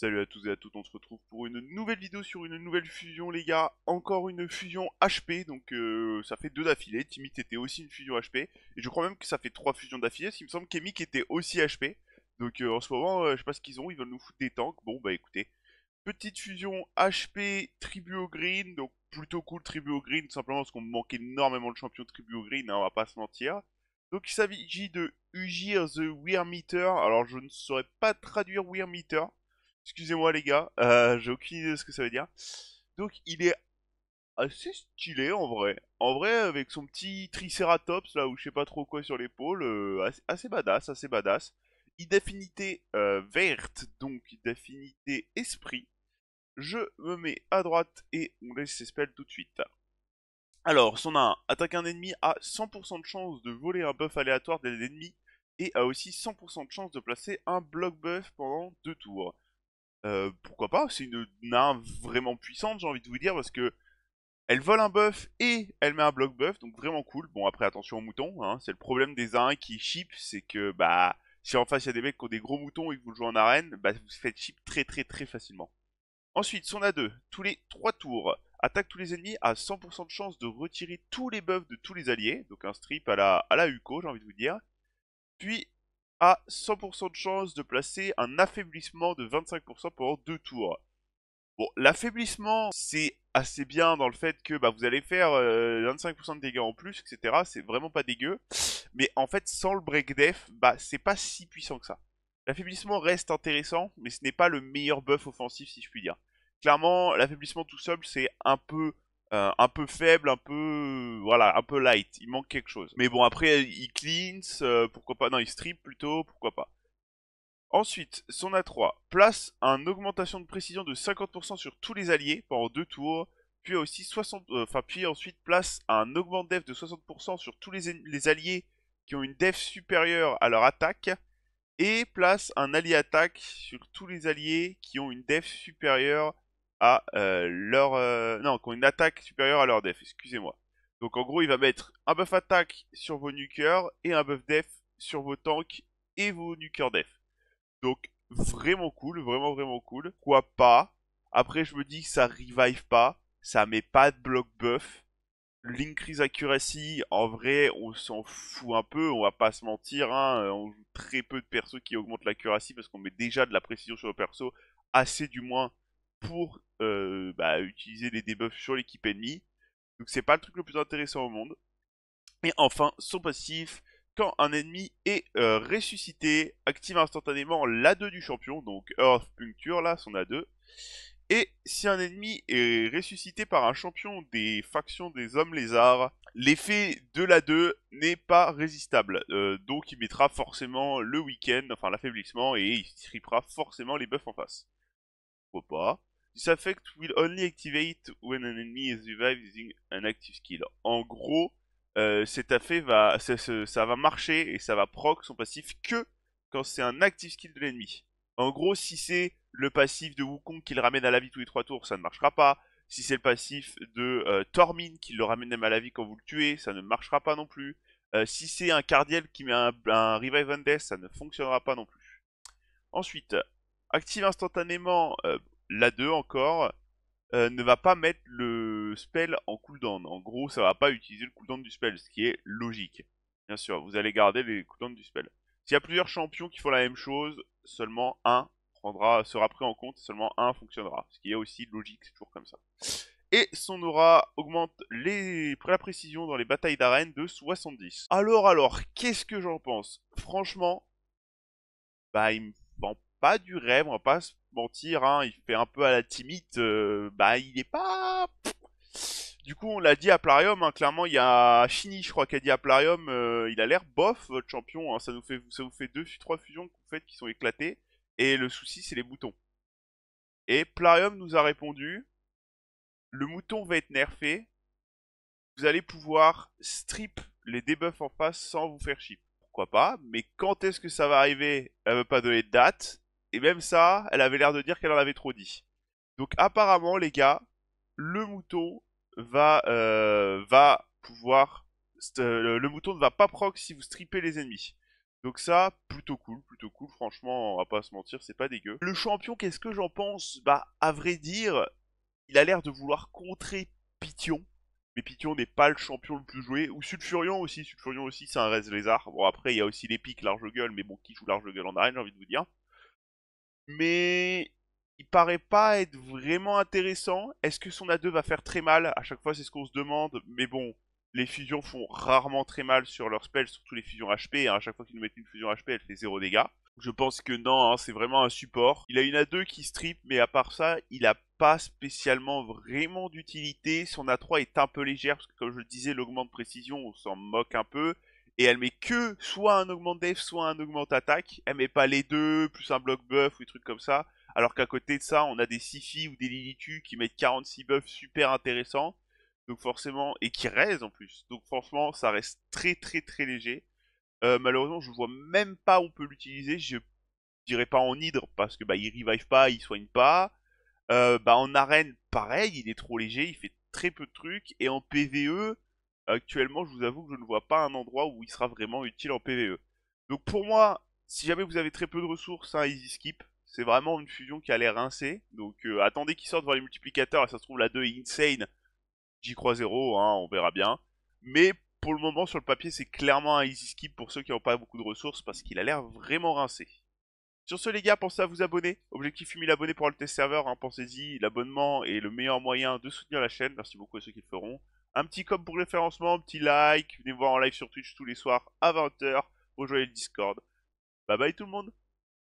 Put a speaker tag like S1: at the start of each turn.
S1: Salut à tous et à toutes, on se retrouve pour une nouvelle vidéo sur une nouvelle fusion les gars, encore une fusion HP, donc euh, ça fait deux d'affilée, Timmy était aussi une fusion HP, et je crois même que ça fait trois fusions d'affilée, parce qu'il me semble qu'Emic était aussi HP, donc euh, en ce moment, euh, je sais pas ce qu'ils ont, ils veulent nous foutre des tanks, bon bah écoutez, petite fusion HP, tribu green, donc plutôt cool tribu green, simplement parce qu'on manque énormément de champions tribu green, hein, on va pas se mentir, donc il s'agit de Ugir the Meter, alors je ne saurais pas traduire Meter. Excusez-moi les gars, euh, j'ai aucune idée de ce que ça veut dire. Donc il est assez stylé en vrai. En vrai, avec son petit Triceratops là, ou je sais pas trop quoi sur l'épaule, euh, assez, badass, assez badass. D'affinité euh, verte, donc d'affinité esprit. Je me mets à droite et on laisse ses spells tout de suite. Alors, son 1 attaque un ennemi a 100% de chance de voler un buff aléatoire de l'ennemi et a aussi 100% de chance de placer un bloc buff pendant deux tours. Euh, pourquoi pas C'est une nain vraiment puissante, j'ai envie de vous dire, parce que elle vole un buff et elle met un bloc buff, donc vraiment cool. Bon, après, attention aux moutons, hein, c'est le problème des uns qui ship, c'est que bah si en face il y a des mecs qui ont des gros moutons et que vous le jouez en arène, bah vous faites chip très très très facilement. Ensuite, son A2, tous les 3 tours, attaque tous les ennemis à 100% de chance de retirer tous les buffs de tous les alliés, donc un strip à la, à la UCO, j'ai envie de vous dire. Puis a 100% de chance de placer un affaiblissement de 25% pendant deux tours. Bon, l'affaiblissement, c'est assez bien dans le fait que bah, vous allez faire 25% euh, de dégâts en plus, etc. C'est vraiment pas dégueu. Mais en fait, sans le break death, bah, c'est pas si puissant que ça. L'affaiblissement reste intéressant, mais ce n'est pas le meilleur buff offensif, si je puis dire. Clairement, l'affaiblissement tout seul, c'est un peu euh, un peu faible, un peu voilà, un peu light. Il manque quelque chose. Mais bon, après il cleanse, euh, pourquoi pas Non, il strip plutôt, pourquoi pas. Ensuite, son A3 place un augmentation de précision de 50% sur tous les alliés pendant deux tours, puis aussi 60, euh, puis ensuite place un augment de def de 60% sur tous les, les, alliés qui ont une def supérieure à leur attaque, et place un allié attaque sur tous les alliés qui ont une def supérieure à euh, leur... Euh, non, qui ont une attaque supérieure à leur def, excusez-moi. Donc en gros, il va mettre un buff attaque sur vos nukers et un buff def sur vos tanks et vos nukers def. Donc vraiment cool, vraiment vraiment cool. Quoi pas Après, je me dis que ça revive pas, ça met pas de bloc buff. L'increase accuracy, en vrai, on s'en fout un peu, on va pas se mentir, hein. on joue très peu de persos qui augmentent l'accuracy parce qu'on met déjà de la précision sur le perso, assez du moins pour euh, bah, utiliser les debuffs sur l'équipe ennemie. Donc c'est pas le truc le plus intéressant au monde. Et enfin, son passif, quand un ennemi est euh, ressuscité, active instantanément l'A2 du champion, donc Earth Puncture, là, son A2. Et si un ennemi est ressuscité par un champion des factions des hommes lézards, l'effet de l'A2 n'est pas résistable. Euh, donc il mettra forcément le week-end, enfin l'affaiblissement, et il tripera forcément les buffs en face pas. This effect will only activate when an enemy is revived using an active skill. En gros, euh, cet effet va, ça, va marcher et ça va proc son passif que quand c'est un active skill de l'ennemi. En gros, si c'est le passif de Wukong qui le ramène à la vie tous les 3 tours, ça ne marchera pas. Si c'est le passif de euh, Tormin qui le ramène même à la vie quand vous le tuez, ça ne marchera pas non plus. Euh, si c'est un Cardiel qui met un, Revive and Death, ça ne fonctionnera pas non plus. Ensuite, active instantanément euh, la 2 encore, euh, ne va pas mettre le spell en cooldown. En gros, ça va pas utiliser le cooldown du spell, ce qui est logique. Bien sûr, vous allez garder les cooldowns du spell. S'il y a plusieurs champions qui font la même chose, seulement un prendra, sera pris en compte seulement un fonctionnera. Ce qui est aussi logique, c'est toujours comme ça. Et son aura augmente la précision dans les batailles d'arène de 70. Alors alors, qu'est-ce que j'en pense Franchement, bah il me pas du rêve, on va pas se mentir, hein, il fait un peu à la timide, euh, bah il est pas... Du coup, on l'a dit à Plarium, hein, clairement, il y a Chini, je crois, qui a dit à Plarium, euh, il a l'air bof, votre champion, hein, ça, nous fait, ça vous fait deux, trois fusions que vous faites qui sont éclatées, et le souci, c'est les boutons. Et Plarium nous a répondu, le mouton va être nerfé, vous allez pouvoir strip les debuffs en face sans vous faire chip. Pourquoi pas, mais quand est-ce que ça va arriver Elle veut pas donner de date. Et même ça, elle avait l'air de dire qu'elle en avait trop dit. Donc apparemment, les gars, le mouton va, euh, va pouvoir... Euh, le mouton ne va pas proc si vous stripez les ennemis. Donc ça, plutôt cool, plutôt cool. Franchement, on va pas se mentir, c'est pas dégueu. Le champion, qu'est-ce que j'en pense Bah, à vrai dire, il a l'air de vouloir contrer Pition. Mais Pition n'est pas le champion le plus joué. Ou Sulfurion aussi. Sulfurion aussi, c'est un reste lézard. Bon, après, il y a aussi l'épique large gueule, mais bon, qui joue large gueule en arène, j'ai envie de vous dire mais il paraît pas être vraiment intéressant. Est-ce que son A2 va faire très mal À chaque fois, c'est ce qu'on se demande, mais bon, les fusions font rarement très mal sur leur spell, surtout les fusions HP. Hein. À chaque fois qu'ils nous mettent une fusion HP, elle fait 0 dégâts. Je pense que non, hein, c'est vraiment un support. Il a une A2 qui strip, mais à part ça, il a pas spécialement vraiment d'utilité. Son A3 est un peu légère, parce que comme je le disais, l'augment de précision, on s'en moque un peu et elle met que soit un augment def, soit un augment attaque. Elle met pas les deux, plus un bloc buff ou des trucs comme ça. Alors qu'à côté de ça, on a des Sifi ou des Lilitu qui mettent 46 buffs super intéressants. Donc forcément, et qui raisent en plus. Donc franchement, ça reste très très très léger. Euh, malheureusement, je vois même pas où on peut l'utiliser. Je dirais pas en hydre parce que bah il revive pas, il soigne pas. Euh, bah en arène, pareil, il est trop léger, il fait très peu de trucs. Et en PVE, Actuellement, je vous avoue que je ne vois pas un endroit où il sera vraiment utile en PvE. Donc pour moi, si jamais vous avez très peu de ressources, un hein, easy skip. C'est vraiment une fusion qui a l'air rincée. Donc euh, attendez qu'il sorte voir les multiplicateurs, et ça se trouve la 2 est insane. J'y crois 0, hein, on verra bien. Mais pour le moment, sur le papier, c'est clairement un easy skip pour ceux qui n'ont pas beaucoup de ressources, parce qu'il a l'air vraiment rincé. Sur ce les gars, pensez à vous abonner. Objectif 1000 abonnés pour le test serveur, hein, pensez-y, l'abonnement est le meilleur moyen de soutenir la chaîne. Merci beaucoup à ceux qui le feront. Un petit comme pour le référencement, petit like, venez voir en live sur Twitch tous les soirs à 20h, rejoignez le Discord. Bye bye tout le monde